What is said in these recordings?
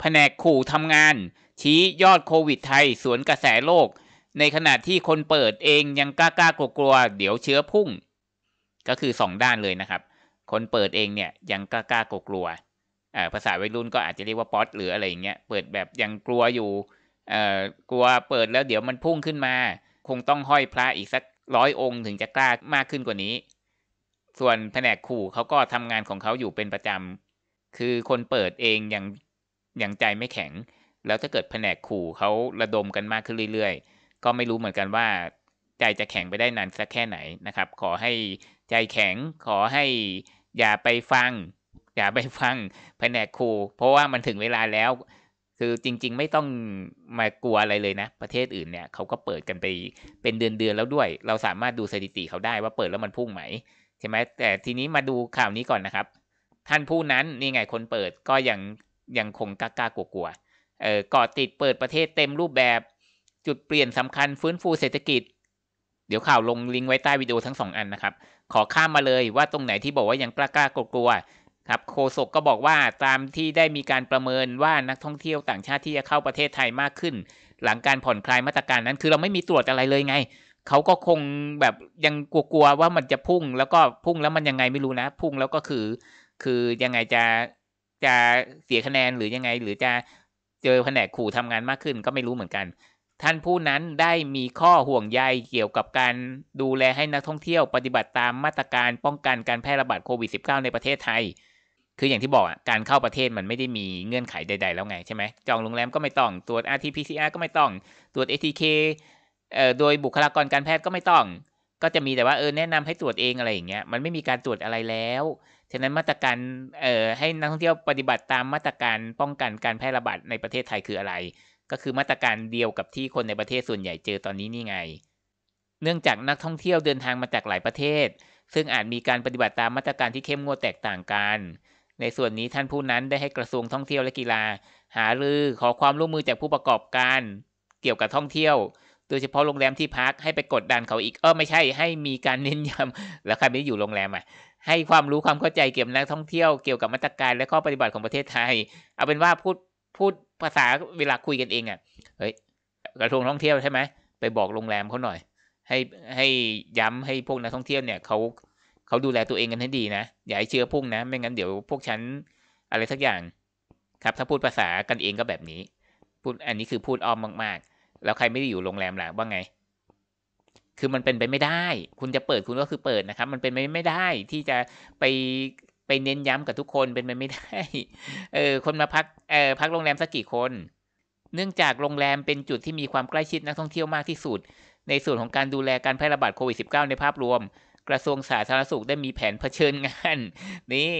แผนกขู่ทำงานชี้ยอดโควิดไทยสวนกระแสโลก ในขณะที่คนเปิดเองยังกล้ากล้ากลัวกลัว เดี๋ยวเชื้อพุ่ง ก็คือสองด้านเลยนะครับ คนเปิดเองเนี่ยยัง กล้ากล้ากลัวกลัวภาษาวัยรุ่นก็อาจจะเรียกว่าป๊อตหรืออะไรอย่างเงี้ยเปิดแบบยังกลัวอยู่กลัวเปิดแล้วเดี๋ยวมันพุ่งขึ้นมา คงต้องห้อยพระอีกสักร้อยองค์ถึงจะกล้ามากขึ้นกว่านี้ ส่วนแผนกขู่เขาก็ทำงานของเขาอยู่เป็นประจำ คือคนเปิดเองยังยังใจไม่แข็ง แล้วถ้าเกิดแผนกขู่เขาระดมกันมากขึ้นเรื่อยๆ ก็ไม่รู้เหมือนกันว่า ใจจะแข็งไปได้นานสักแค่ไหนนะครับ ขอให้ใจแข็ง ขอให้อย่าไปฟัง อย่าไปฟังแผนกครูเพราะว่ามันถึงเวลาแล้ว คือจริง ๆ ไม่ต้องมากลัวอะไรเลยนะ ประเทศอื่นเนี่ยเขาก็เปิดกันไปเป็นเดือนๆแล้วด้วย เราสามารถดูสถิติเขาได้ว่าเปิดแล้วมันพุ่งไหมใช่ไหมแต่ทีนี้มาดูข่าวนี้ก่อนนะครับ ท่านผู้นั้นนี่ไงคนเปิดก็ยังยังคงกล้ากลัวๆเออก่อติดเปิดประเทศเต็มรูปแบบจุดเปลี่ยนสำคัญฟื้นฟูเศรษฐกิจเดี๋ยวข่าวลงลิงก์ไว้ใต้วิดีโอทั้งสองอันนะครับ ขอข้ามมาเลยว่าตรงไหนที่บอกว่ายังกล้ากลัวครับโคศกก็บอกว่าตามที่ได้มีการประเมินว่านักท่องเที่ยวต่างชาติที่จะเข้าประเทศไทยมากขึ้น หลังการผ่อนคลายมาตรการนั้น คือเราไม่มีตรวจอะไรเลยไงเขาก็คงแบบยังกลัวๆ ว่ามันจะพุ่งแล้วก็พุ่งแล้วมันยังไงไม่รู้นะ พุ่งแล้วก็คือ คือยังไงจะจะเสียคะแนนหรือยังไง หรือจะเจอแผนกขู่ทำงานมากขึ้นก็ไม่รู้เหมือนกัน ท่านผู้นั้นได้มีข้อห่วงใยเกี่ยวกับการดูแลให้นักท่องเที่ยวปฏิบัติตามมาตรการป้องกันการแพร่ระบาดโควิด -19 ในประเทศไทย คืออย่างที่บอกอ่ะการเข้าประเทศมันไม่ได้มีเงื่อนไขใดๆ แล้วไง ใช่ไหมจองโรงแรมก็ไม่ต้องตรวจ RT-PCR ก็ไม่ต้องตรวจ ATK เอ่อโดยบุคลากรการแพทย์ก็ไม่ต้อง ก็จะมีแต่ว่าเออแนะนำให้ตรวจเองอะไรอย่างเงี้ยมันไม่มีการตรวจอะไรแล้วฉะนั้นมาตรการเอ่อให้นักท่องเที่ยวปฏิบัติตามมาตรการป้องกันการแพร่ระบาดในประเทศไทยคืออะไร ก็คือมาตรการเดียวกับที่คนในประเทศส่วนใหญ่เจอตอนนี้นี่ไง เนื่องจากนักท่องเที่ยวเดินทางมาจากหลายประเทศ ซึ่งอาจมีการปฏิบัติตามมาตรการที่เข้มงวดแตกต่างกัน ในส่วนนี้ท่านผู้นั้นได้ให้กระทรวงท่องเที่ยวและกีฬา หารือขอความร่วมมือจากผู้ประกอบการเกี่ยวกับท่องเที่ยวโดยเฉพาะโรงแรมที่พักให้ไปกดดันเขาอีก เออไม่ใช่ให้มีการเน้นย้ำแล้วใครไม่อยู่โรงแรมอ่ะให้ความรู้ความเข้าใจเกี่ยวกับนักท่องเที่ยวเกี่ยวกับมาตรการและข้อปฏิบัติของประเทศไทย เอาเป็นว่าพูด พูดภาษาเวลาคุยกันเองอ่ะเฮ้ยกระทรวงท่องเที่ยวใช่ไหมไปบอกโรงแรมเขาหน่อย ให้ให้ย้ำให้พวกนักท่องเที่ยวเนี่ยเขาเขาดูแลตัวเองกันให้ดีนะอย่าให้เชื้อพุ่งนะ ไม่งั้นเดี๋ยว พวกฉันอะไรสักอย่างครับถ้าพูดภาษากันเองก็แบบนี้ พูดอันนี้คือพูดอ้อมมากๆแล้วใครไม่ได้อยู่โรงแรมล่ะว่าไง คือมันเป็นไปไม่ได้ คุณจะเปิดคุณก็คือเปิดนะครับ มันเป็นไปไม่ได้ที่จะไปไปเน้นย้ำกับทุกคนเป็นไปไม่ได้ เออ คนมาพัก เออพักโรงแรมสักกี่คน เนื่องจากโรงแรมเป็นจุดที่มีความใกล้ชิดนักท่องเที่ยวมากที่สุด ในส่วนของการดูแลการแพร่ระบาดโควิด -19 ในภาพรวม กระทรวงสาธารณสุขได้มีแผนเผชิญงาน นี่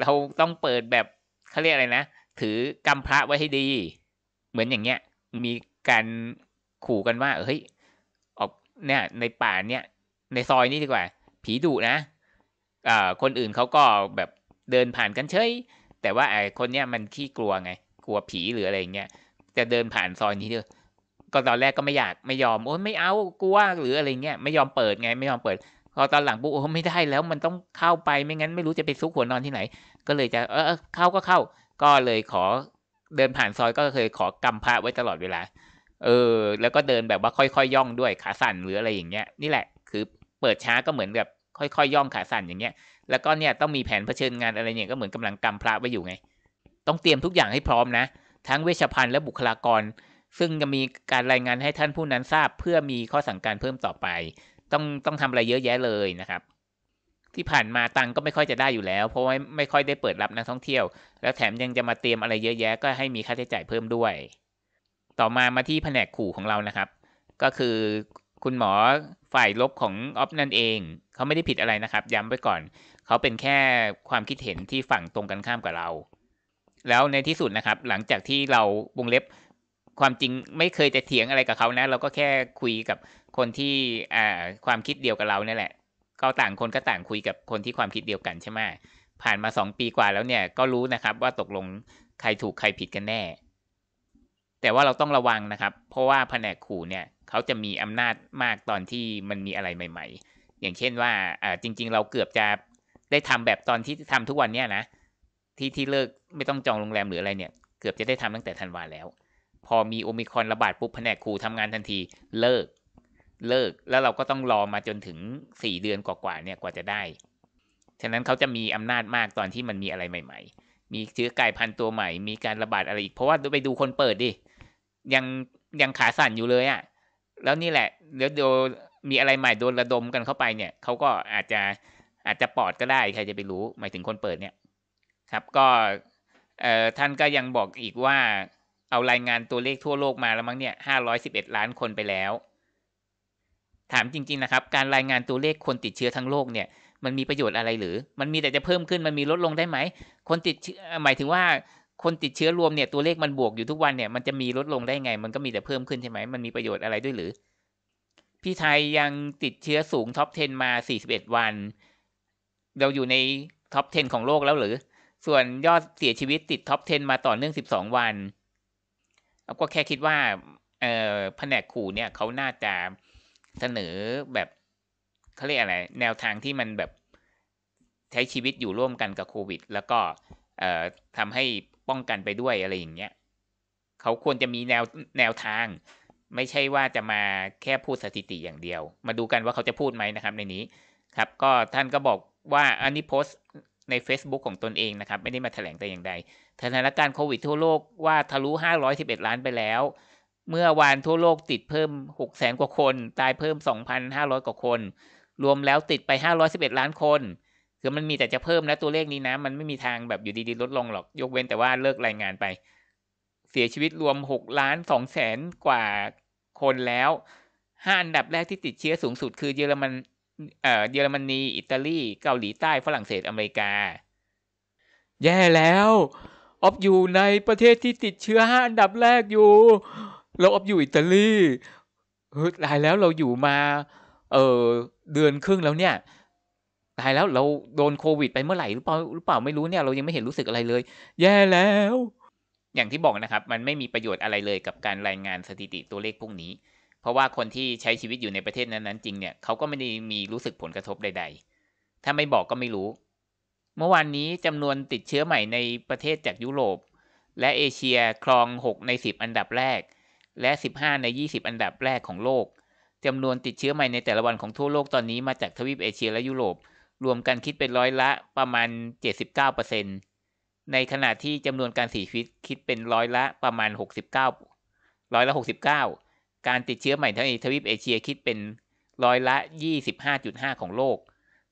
เราต้องเปิดแบบเขาเรียกอะไรนะ ถือกำพระไว้ให้ดี เหมือนอย่างเงี้ย มีการขู่กันว่าเฮ้ยออกเนี่ย ในป่าเนี่ย ในซอยนี้ดีกว่า ผีดุนะอ่าคนอื่นเขาก็แบบเดินผ่านกันเฉยแต่ว่าไอ้คนเนี้ยมันขี้กลัวไง กลัวผีหรืออะไรเงี้ยจะเดินผ่านซอยนี้เ้วยก็ตอนแรกก็ไม่อยากไม่ยอมโอ้ยไม่เอากลัวหรืออะไรเงี้ยไม่ยอมเปิดไงไม่ยอมเปิดพอตอนหลังปุ๊บโอ้ ไม่ได้แล้วมันต้องเข้าไปไม่งั้นไม่รู้ จะไปซุกหัวนอนที่ไหน ก็เลยจะเออเข้าก็เข้า ก็เลยขอเดินผ่านซอยก็เคยขอกำพระไว้ตลอดเวลาเออแล้วก็เดินแบบว่าค่อยๆย่องด้วยขาสั่นหรืออะไรอย่างเงี้ย นี่แหละคือเปิดช้าก็เหมือนแบบค่อยๆย่องขาสั่นอย่างเงี้ยแล้วก็เนี่ยต้องมีแผนเผชิญงานอะไรเนี่ยก็เหมือนกำลังกำพระไว้อยู่ไงต้องเตรียมทุกอย่างให้พร้อมนะ ทั้งเวชภัณฑ์และบุคลากร ซึ่งจะมีการรายงานให้ท่านผู้นั้นทราบ เพื่อมีข้อสั่งการเพิ่มต่อไป ต้องต้องทำอะไรเยอะแยะเลยนะครับ ที่ผ่านมาตังก็ไม่ค่อยจะได้อยู่แล้ว เพราะว่าไม่ค่อยได้เปิดรับนักท่องเที่ยว แล้วแถมยังจะมาเตรียมอะไรเยอะแยะ ก็ให้มีค่าใช้จ่ายเพิ่มด้วยต่อมามาที่แผนกขู่ของเรานะครับ ก็คือคุณหมอฝ่ายลบของออฟนั่นเองเขาไม่ได้ผิดอะไรนะครับ ย้ำไว้ก่อนเขาเป็นแค่ความคิดเห็นที่ฝั่งตรงกันข้ามกับเรา แล้วในที่สุดนะครับ หลังจากที่เราวงเล็บความจริงไม่เคยจะเถียงอะไรกับเขานะ เราก็แค่คุยกับคนที่อ่าความคิดเดียวกับเราเนี่ยแหละ ก็ต่างคนก็ต่างคุยกับคนที่ความคิดเดียวกันใช่ไหมผ่านมา2ปีกว่าแล้วเนี่ยก็รู้นะครับว่าตกลงใครถูกใครผิดกันแน่แต่ว่าเราต้องระวังนะครับ เพราะว่าแผนกขู่เนี่ยเขาจะมีอำนาจมากตอนที่มันมีอะไรใหม่ ๆ อย่างเช่นว่าจริงๆ เราเกือบจะได้ทำแบบตอนที่ทำทุกวันเนี่ยนะที่ที่เลิกไม่ต้องจองโรงแรมหรืออะไรเนี่ยเกือบจะได้ทำตั้งแต่ธันวาแล้ว พอมีโอมิคอนระบาดปุ๊บแผนกขููทำงานทันทีเลิกเลิกแล้วเราก็ต้องรอมาจนถึง 4 เดือนกว่าๆเนี่ยกว่าจะได้ฉะนั้นเขาจะมีอำนาจมากตอนที่มันมีอะไรใหม่ ๆมีเชื้อไก่พันตัวใหม่ มีการระบาดอะไรอีก เพราะว่าไปดูคนเปิดดิ ยังยังขาสั่นอยู่เลยอะ่ะแล้วนี่แหละ เดี๋ยวโดนมีอะไรใหม่โดนระดมกันเข้าไปเนี่ย เขาก็อาจจะอาจจะปอดก็ได้ใครจะไปรู้ หมายถึงคนเปิดเนี่ย ครับ ก็เอ่อท่านก็ยังบอกอีกว่า เอารายงานตัวเลขทั่วโลกมาแล้วมั้งเนี่ยห้าร้อยสิบเอ็ดล้านคนไปแล้ว ถามจริงๆนะครับ การรายงานตัวเลขคนติดเชื้อทั้งโลกเนี่ยมันมีประโยชน์อะไรหรือมันมีแต่จะเพิ่มขึ้นมันมีลดลงได้ไหมคนติดหมายถึงว่าคนติดเชื้อรวมเนี่ยตัวเลขมันบวกอยู่ทุกวันเนี่ย มันจะมีลดลงได้ไง มันก็มีแต่เพิ่มขึ้นใช่ไหมมันมีประโยชน์อะไรด้วยหรือ พี่ไทยยังติดเชื้อสูงท็อป 10 มา 41 วัน เราอยู่ในท็อป 10 ของโลกแล้วหรือ ส่วนยอดเสียชีวิตติดท็อป 10 มาต่อเนื่อง 12 วันก็แค่คิดว่าแผนกขู่เนี่ยเขาน่าจะเสนอแบบเขาเรียกอะไร แนวทางที่มันแบบใช้ชีวิตอยู่ร่วมกันกับโควิด แล้วก็ทำให้ป้องกันไปด้วยอะไรอย่างเงี้ย เขาควรจะมีแนวแนวทาง ไม่ใช่ว่าจะมาแค่พูดสถิติอย่างเดียว มาดูกันว่าเขาจะพูดไหมนะครับในนี้ ครับ ก็ท่านก็บอกว่า อันนี้โพสใน Facebook ของตนเองนะครับ ไม่ได้มาถแถลงแต่อย่างใด สถานการณ์โควิดทั่วโลกว่าทะลุ511 ล้านไปแล้ว เมื่อวานทั่วโลกติดเพิ่ม6 0แสนกว่าคน ตายเพิ่ม 2,500 กว่าคนรวมแล้วติดไป 511 ล้านคน คือมันมีแต่จะเพิ่มนะตัวเลขนี้นะ มันไม่มีทางแบบอยู่ดีๆลดลงหรอก ยกเว้นแต่ว่าเลิกรายงานไป เสียชีวิตรวม 6 ล้าน 2 แสนกว่าคนแล้ว5อันดับแรกที่ติดเชื้อสูงสุดคือเยอรมันเอ่อเยอรมนีอิตาลีเกาหลีใต้ฝรั่งเศสอเมริกา แย่แล้วอบอยู่ในประเทศที่ติดเชื้อห้าอันดับแรกอยู่ เราอบอยู่อิตาลีเฮ้ยตายแล้วเราอยู่มาเออเดือนครึ่งแล้วเนี่ยตายแล้วเราโดนโควิดไปเมื่อไหร่ หรือเปล่าหรือเปล่าไม่รู้เนี่ยเรายังไม่เห็นรู้สึกอะไรเลย แย่แล้ว อย่างที่บอกนะครับ มันไม่มีประโยชน์อะไรเลยกับการรายงานสถิติตัวเลขพวกนี้ เพราะว่าคนที่ใช้ชีวิตอยู่ในประเทศนั้นๆจริงเนี่ยเขาก็ไม่ได้มีรู้สึกผลกระทบใด ๆ ถ้าไม่บอกก็ไม่รู้ เมื่อวานนี้จำนวนติดเชื้อใหม่ในประเทศจากยุโรป และเอเชียครอง 6 ใน 10อันดับแรก และ 15 ใน 20อันดับแรกของโลกจำนวนติดเชื้อใหม่ในแต่ละวันของทั่วโลกตอนนี้มาจากทวีปเอเชีย และยุโรปรวมกันคิดเป็นร้อยละประมาณ 79%ในขณะที่จำนวนการเสียชีวิตคิดเป็นร้อยละประมาณ 69 ร้อยละ 69 การติดเชื้อใหม่ทั้งในทวีปเอเชีย คิดเป็นร้อยละ 25.5 ของโลก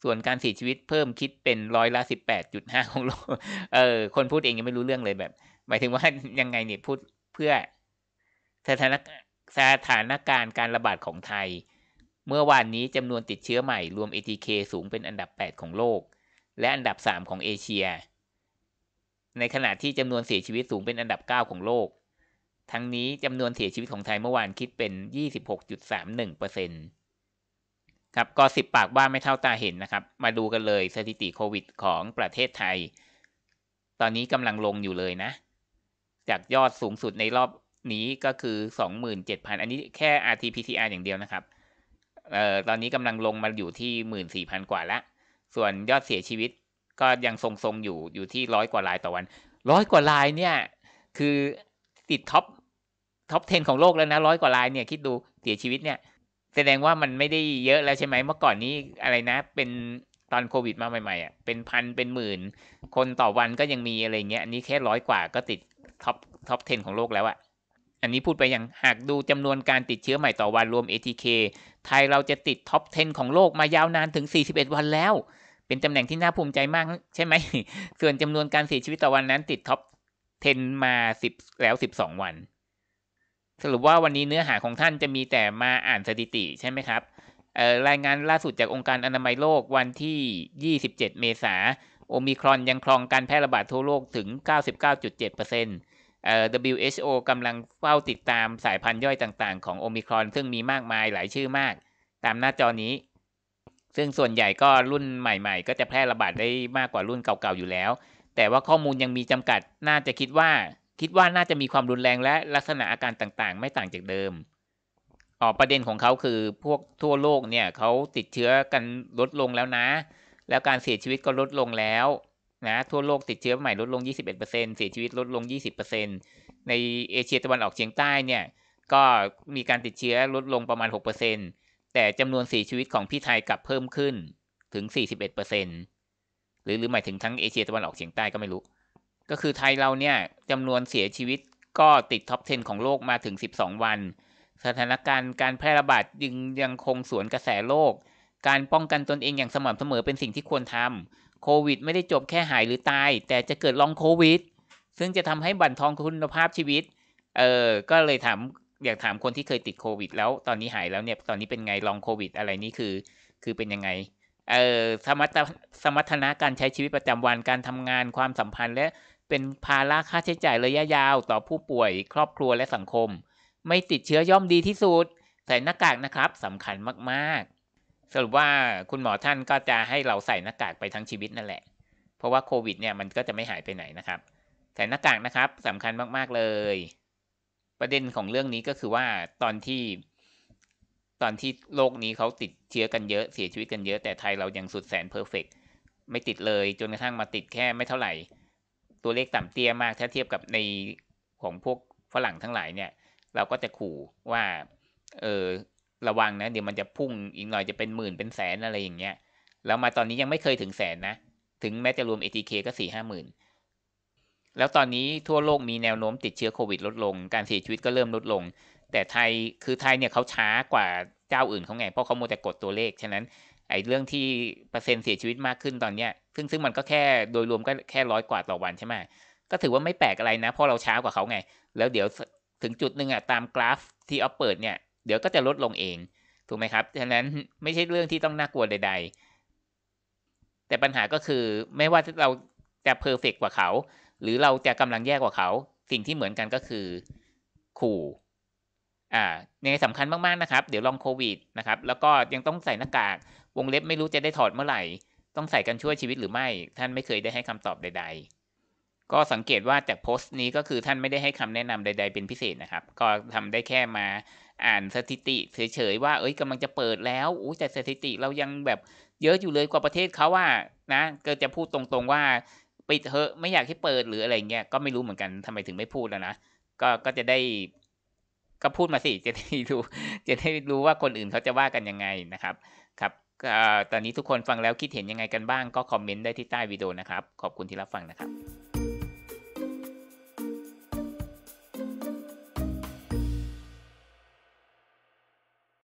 ส่วนการเสียชีวิตเพิ่มคิดเป็นร้อยละ 18.5 ของโลก เออ คนพูดเองยังไม่รู้เรื่องเลยแบบ หมายถึงว่ายังไงเนี่ยพูดเพื่อสถานการสถานการณ์การระบาดของไทย เมื่อวานนี้จำนวนติดเชื้อใหม่รวม ATK สูงเป็นอันดับ 8 ของโลก และอันดับ 3 ของเอเชีย ในขณะที่จำนวนเสียชีวิตสูงเป็นอันดับ 9 ของโลก ทั้งนี้จำนวนเสียชีวิตของไทยเมื่อวานคิดเป็น 26.31%ครับก็10ปากว่าไม่เท่าตาเห็นนะครับมาดูกันเลยสถิติโควิดของประเทศไทย ตอนนี้กำลังลงอยู่เลยนะ จากยอดสูงสุดในรอบนี้ก็คือ27,000อันนี้แค่ RT-PCR อย่างเดียวนะครับ เอ่อตอนนี้กำลังลงมาอยู่ที่14,000กว่าละส่วนยอดเสียชีวิตก็ยังทรงๆอยู่อยู่ที่ร้อยกว่ารายต่อวันร้อยกว่ารายเนี่ยคือติดท็อปท็อป10ของโลกแล้วนะร้อยกว่ารายเนี่ยคิดดูเสียชีวิตเนี่ย แสดงว่ามันไม่ได้เยอะแล้วใช่ไหมเมื่อก่อนนี้อะไรนะเป็นตอนโควิดมาใหม่ๆอ่ะเป็นพันเป็นหมื่น คนต่อวันก็ยังมีอะไรเงี้ยอันนี้แค่ร้อยกว่าก็ติดท็อปท็อป10ของโลกแล้วอ่ะอันนี้พูดไปอย่าง หากดูจำนวนการติดเชื้อใหม่ต่อวันรวม ATK ไทยเราจะติดท็อป 10 ของโลกมายาวนานถึง 41 วันแล้ว เป็นตำแหน่งที่น่าภูมิใจมากใช่ไหมส่วนจำนวนการเสียชีวิตต่อวันนั้นติดท็อป 10 มา 10 แล้ว 12 วัน สรุปว่าวันนี้เนื้อหาของท่านจะมีแต่มาอ่านสถิติใช่ไหมครับ รายงานล่าสุดจากองค์การอนามัยโลกวันที่ 27 เมษาโอมิครอนยังครองการแพร่ระบาดทั่วโลกถึง 99.7% WHO กำลังเฝ้าติดตามสายพันธุ์ย่อยต่างๆ ของโอมิครอนซึ่งมีมากมายหลายชื่อมาก ตามหน้าจอนี้ ซึ่งส่วนใหญ่ก็รุ่นใหม่ๆ ก็จะแพร่ระบาดได้มากกว่ารุ่นเก่าๆอยู่แล้ว แต่ว่าข้อมูลยังมีจำกัดน่าจะคิดว่าคิดว่าน่าจะมีความรุนแรงและลักษณะอาการต่างๆ ไม่ต่างจากเดิม ออประเด็นของเขาคือพวกทั่วโลกเนี่ยเขาติดเชื้อกันลดลงแล้วนะ แล้วการเสียชีวิตก็ลดลงแล้วนะทั่วโลกติดเชื้อใหม่ลดลง 21%เสียชีวิตลดลง 20%ในเอเชียตะวันออกเฉียงใต้เนี่ยก็มีการติดเชื้อลดลงประมาณ 6%แต่จำนวนเสียชีวิตของพี่ไทยกลับเพิ่มขึ้นถึง 41%หรือหรือหมายถึงทั้งเอเชียตะวันออกเฉียงใต้ก็ไม่รู้ก็คือไทยเราเนี่ยจำนวนเสียชีวิตก็ติด ท็อป 10 ของโลกมาถึง 12 วัน สถานการณ์การแพร่ระบาดยังยังคงสวนกระแสโลก การป้องกันตนเองอย่างสม่ำเสมอเป็นสิ่งที่ควรทำโควิดไม่ได้จบแค่หายหรือตาย แต่จะเกิดลองโควิด ซึ่งจะทำให้บั่นทอนคุณภาพชีวิต เออก็เลยถามอยากถามคนที่เคยติดโควิดแล้วตอนนี้หายแล้วเนี่ยตอนนี้เป็นไงลองโควิด อะไรนี่คือคือเป็นยังไง เออสมรรถสมรรถนะการใช้ชีวิตประจำวันการทำงานความสัมพันธ์และเป็นภาระค่าใช้จ่ายระยะยาวต่อผู้ป่วยครอบครัวและสังคม ไม่ติดเชื้อย่อมดีที่สุดใส่หน้ากากนะครับสำคัญมากๆสรุปว่าคุณหมอท่านก็จะให้เราใส่หน้ากากไปทั้งชีวิตนั่นแหละ เพราะว่าโควิด เนี่ยมันก็จะไม่หายไปไหนนะครับใส่หน้ากากนะครับสำคัญมากๆเลย ประเด็นของเรื่องนี้ก็คือว่าตอนที่ ตอนที่โลกนี้เขาติดเชื้อกันเยอะ เสียชีวิตกันเยอะแต่ไทยเรายังสุดแสนเพอร์เฟกไม่ติดเลยจนกระทั่งมาติดแค่ไม่เท่าไหร่ ตัวเลขต่ำเตี้ยมากถ้าเทียบกับในของพวกฝรั่งทั้งหลายเนี่ย เราก็จะขู่ว่า เออระวังนะเดี๋ยวมันจะพุ่งอีกหน่อยจะเป็นหมื่นเป็นแสนอะไรอย่างเงี้ย แล้วมาตอนนี้ยังไม่เคยถึงแสนนะ ถึงแม้จะรวม ATK ก็สี่ห้าหมื่นแล้วตอนนี้ทั่วโลกมีแนวโน้มติดเชื้อโควิดลดลงการเสียชีวิตก็เริ่มลดลง แต่ไทยคือไทยเนี่ยเขาช้ากว่าเจ้าอื่นเขาไง เพราะเขาโมแต่กดตัวเลข ฉะนั้น ไอ้เรื่องที่เปอร์เซ็นต์เสียชีวิตมากขึ้นตอนเนี้ยซึ่งซึ่งมันก็แค่โดยรวมก็แค่ร้อยกว่าต่อวันใช่ไหมก็ถือว่าไม่แปลกอะไรนะเพราะเราช้ากว่าเขาไง แล้วเดี๋ยวถึงจุดหนึ่งอะตามกราฟที่อัปเปิดเนี่ยเดี๋ยวก็จะลดลงเอง ถูกไหมครับ ฉะนั้นไม่ใช่เรื่องที่ต้องน่ากลัวใด ๆ แต่ปัญหาก็คือไม่ว่าเราจะเพอร์เฟกกว่าเขา หรือเราจะกำลังแย่กว่าเขา สิ่งที่เหมือนกันก็คือขู่อ่าเนี่ยสำคัญมากๆนะครับ เดี๋ยวลองโควิดนะครับ แล้วก็ยังต้องใส่หน้ากาก วงเล็บไม่รู้จะได้ถอดเมื่อไหร่ ต้องใส่กันช่วยชีวิตหรือไม่ ท่านไม่เคยได้ให้คำตอบใด ๆ ก็สังเกตว่าจากโพสต์นี้ก็คือท่านไม่ได้ให้คำแนะนำใด ๆ เป็นพิเศษนะครับ ก็ทำได้แค่มาอ่านสถิติเฉยๆว่าเอ้ยกำลังจะเปิดแล้วอู้แต่สถิติเรายังแบบเยอะอยู่เลยกว่าประเทศเขาว่านะก็จะพูดตรง ๆว่าปิดเถอะไม่อยากให้เปิดหรืออะไรเงี้ยก็ไม่รู้เหมือนกันทำไมถึงไม่พูดแล้วนะก็ก็จะได้ก็พูดมาสิจะได้รู้จะได้รู้ว่าคนอื่นเขาจะว่ากันยังไงนะครับ ครับตอนนี้ทุกคนฟังแล้วคิดเห็นยังไงกันบ้างก็คอมเมนต์ได้ที่ใต้วิดีโอนะครับ ขอบคุณที่รับฟังนะครับ